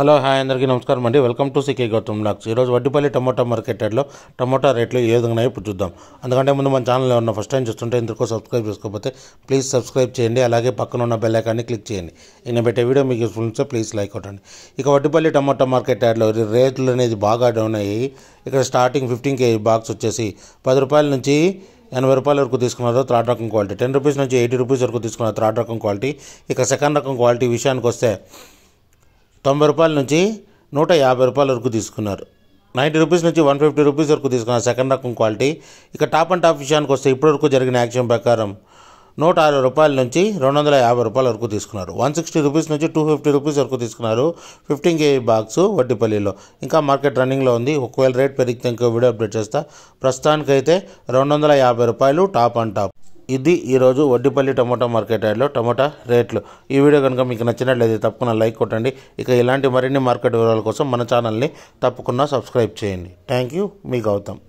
hello hi అందరికీ నమస్కారం అండి వెల్కమ్ టు సికే గౌతమ్ నాక్స్ ఈరోజు వడ్డిపల్లి టమోటా మార్కెట్ యార్డ్లో టమోటా రేట్లు ఏ విధంగా ఇప్పుడు చూద్దాం అందుకంటే ముందు మన ఛానల్లో ఉన్న ఫస్ట్ టైం చూస్తుంటే ఇందుకో సబ్స్క్రైబ్ చేసుకోకపోతే ప్లీజ్ సబ్స్క్రైబ్ చేయండి అలాగే పక్కన ఉన్న బెల్ ఐకాన్ని క్లిక్ చేయండి నేను పెట్టే వీడియో మీకు యూస్ఫుల్ ఉంటే ప్లీజ్ లైక్ అవ్వండి ఇక వడ్డిపల్లి టమోటా మార్కెట్ యార్డ్లో రేట్లు అనేది బాగా డౌన్ అయ్యి ఇక్కడ స్టార్టింగ్ ఫిఫ్టీన్ కేజీ బాక్స్ వచ్చేసి పది రూపాయల నుంచి ఎనభై రూపాయల వరకు తీసుకున్నారు థర్డ్ రకం క్వాలిటీ టెన్ రూపీస్ నుంచి ఎయిటీ రూపీస్ వరకు తీసుకున్నారు థర్డ్ రకం క్వాలిటీ ఇక సెకండ్ రకం క్వాలిటీ విషయానికి వస్తే తొంభై రూపాయల నుంచి నూట యాభై రూపాయల వరకు తీసుకున్నారు నైంటీ రూపీస్ నుంచి వన్ ఫిఫ్టీ రూపీస్ వరకు తీసుకున్నారు సెకండ్ రకం క్వాలిటీ ఇక టాప్ అండ్ టాప్ విషయానికి వస్తే ఇప్పటివరకు జరిగిన యాక్షన్ ప్రకారం నూట అరవై రూపాయల నుంచి రెండు వందల యాభై రూపాయల వరకు తీసుకున్నారు వన్ సిక్స్టీ రూపీస్ నుంచి టూ ఫిఫ్టీ రూపీస్ వరకు తీసుకున్నారు ఫిఫ్టీన్ కేజీ బాక్స్ వడ్డీపల్లిలో ఇంకా మార్కెట్ రన్నింగ్లో ఉంది ఒకవేళ రేట్ పెరిగితే ఇంకో వీడియో అప్డేట్ చేస్తా ప్రస్తుతానికైతే రెండు వందల యాభై రూపాయలు టాప్ అండ్ టాప్ ఇది ఈరోజు వడ్డీపల్లి టమోటా మార్కెట్ యార్డ్లో టమోటా రేట్లు ఈ వీడియో కనుక మీకు నచ్చినట్లయితే తప్పకుండా లైక్ కొట్టండి ఇక ఇలాంటి మరిన్ని మార్కెట్ వివరాల కోసం మన ఛానల్ని తప్పకుండా సబ్స్క్రైబ్ చేయండి థ్యాంక్ యూ మీ గౌతమ్